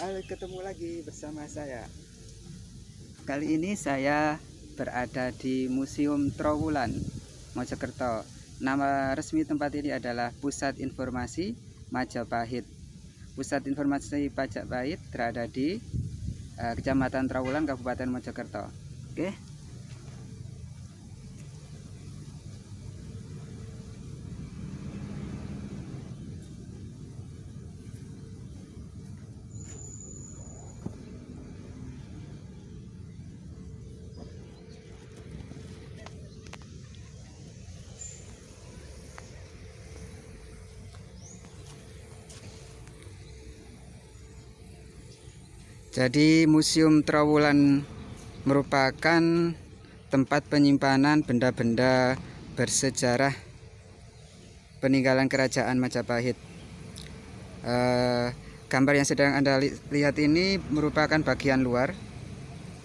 Halo, ketemu lagi bersama saya. Kali ini saya berada di Museum Trowulan, Mojokerto. Nama resmi tempat ini adalah Pusat Informasi Majapahit. Pusat Informasi Pajak Pahit berada di eh, Kecamatan Trawulan, Kabupaten Mojokerto. Oke. Jadi Museum Trawulan merupakan tempat penyimpanan benda-benda bersejarah peninggalan kerajaan Majapahit. Eh, gambar yang sedang Anda lihat ini merupakan bagian luar.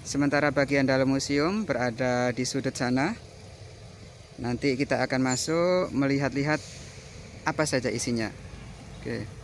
Sementara bagian dalam museum berada di sudut sana. Nanti kita akan masuk melihat-lihat apa saja isinya. Oke. Okay.